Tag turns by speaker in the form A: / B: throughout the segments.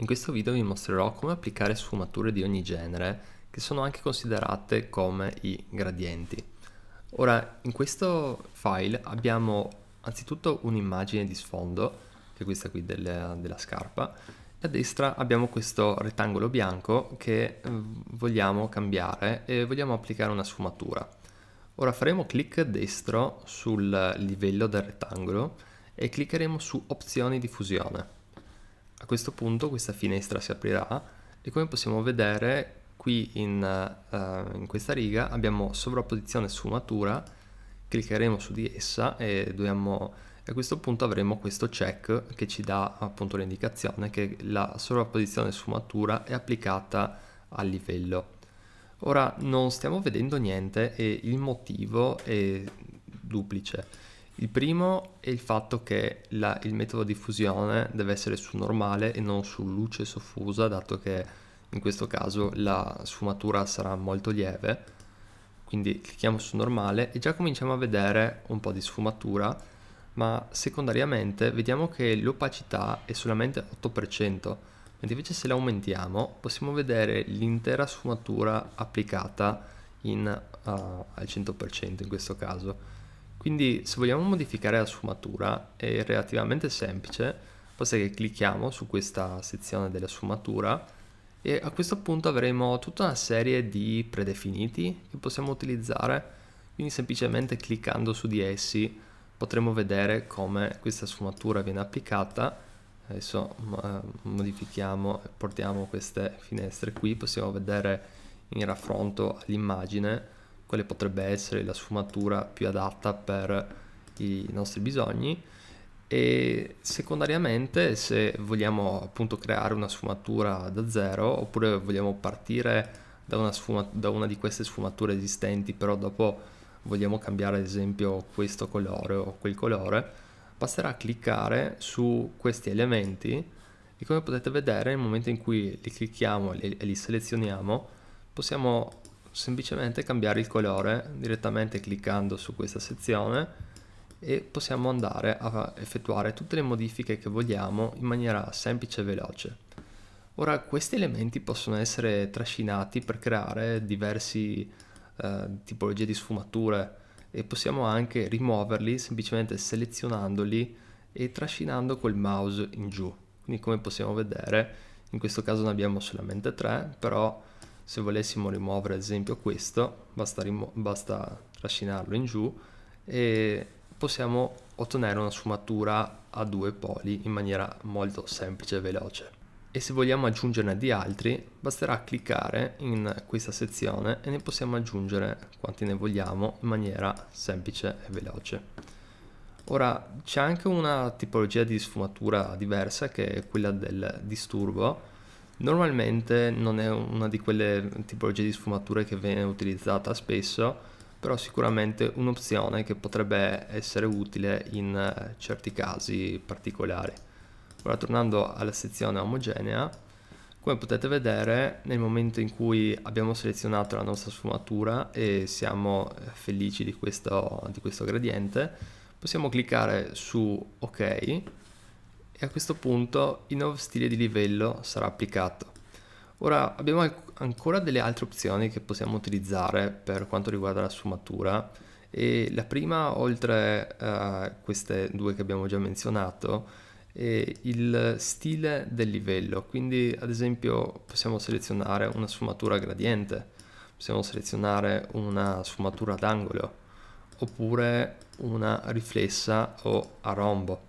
A: In questo video vi mostrerò come applicare sfumature di ogni genere che sono anche considerate come i gradienti. Ora, in questo file abbiamo anzitutto un'immagine di sfondo, che è questa qui delle, della scarpa, e a destra abbiamo questo rettangolo bianco che eh, vogliamo cambiare e vogliamo applicare una sfumatura. Ora faremo clic destro sul livello del rettangolo e cliccheremo su opzioni di fusione questo punto questa finestra si aprirà e come possiamo vedere qui in, uh, in questa riga abbiamo sovrapposizione sfumatura, cliccheremo su di essa e dobbiamo a questo punto avremo questo check che ci dà appunto l'indicazione che la sovrapposizione sfumatura è applicata al livello. Ora non stiamo vedendo niente e il motivo è duplice. Il primo è il fatto che la, il metodo di fusione deve essere su normale e non su luce soffusa, dato che in questo caso la sfumatura sarà molto lieve. Quindi clicchiamo su normale e già cominciamo a vedere un po' di sfumatura, ma secondariamente vediamo che l'opacità è solamente 8%, mentre invece se la aumentiamo possiamo vedere l'intera sfumatura applicata in, uh, al 100% in questo caso quindi se vogliamo modificare la sfumatura è relativamente semplice, basta che clicchiamo su questa sezione della sfumatura e a questo punto avremo tutta una serie di predefiniti che possiamo utilizzare, quindi semplicemente cliccando su di essi potremo vedere come questa sfumatura viene applicata. Adesso mm, eh, modifichiamo e portiamo queste finestre qui, possiamo vedere in raffronto all'immagine quale potrebbe essere la sfumatura più adatta per i nostri bisogni e secondariamente se vogliamo appunto creare una sfumatura da zero oppure vogliamo partire da una, sfuma- da una di queste sfumature esistenti però dopo vogliamo cambiare ad esempio questo colore o quel colore basterà cliccare su questi elementi e come potete vedere nel momento in cui li clicchiamo e li selezioniamo possiamo semplicemente cambiare il colore direttamente cliccando su questa sezione e possiamo andare a effettuare tutte le modifiche che vogliamo in maniera semplice e veloce. Ora questi elementi possono essere trascinati per creare diverse eh, tipologie di sfumature e possiamo anche rimuoverli semplicemente selezionandoli e trascinando col mouse in giù. Quindi come possiamo vedere in questo caso ne abbiamo solamente tre però se volessimo rimuovere ad esempio questo, basta, basta trascinarlo in giù e possiamo ottenere una sfumatura a due poli in maniera molto semplice e veloce. E se vogliamo aggiungerne di altri, basterà cliccare in questa sezione e ne possiamo aggiungere quanti ne vogliamo in maniera semplice e veloce. Ora c'è anche una tipologia di sfumatura diversa che è quella del disturbo Normalmente non è una di quelle tipologie di sfumature che viene utilizzata spesso, però sicuramente un'opzione che potrebbe essere utile in eh, certi casi particolari. Ora tornando alla sezione omogenea, come potete vedere nel momento in cui abbiamo selezionato la nostra sfumatura e siamo eh, felici di questo, di questo gradiente, possiamo cliccare su ok e a questo punto il nuovo stile di livello sarà applicato. Ora abbiamo ancora delle altre opzioni che possiamo utilizzare per quanto riguarda la sfumatura e la prima oltre a eh, queste due che abbiamo già menzionato è il stile del livello quindi ad esempio possiamo selezionare una sfumatura gradiente possiamo selezionare una sfumatura d'angolo oppure una riflessa o a rombo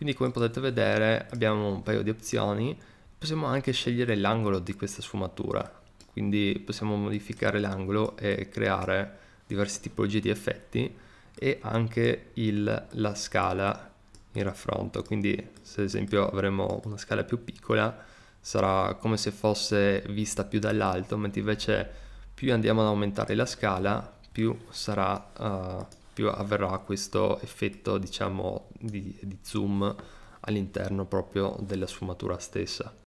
A: quindi come potete vedere abbiamo un paio di opzioni, possiamo anche scegliere l'angolo di questa sfumatura, quindi possiamo modificare l'angolo e creare diverse tipologie di effetti e anche il, la scala in raffronto, quindi se ad esempio avremo una scala più piccola sarà come se fosse vista più dall'alto, mentre invece più andiamo ad aumentare la scala più sarà... Uh, più avverrà questo effetto diciamo di, di zoom all'interno proprio della sfumatura stessa.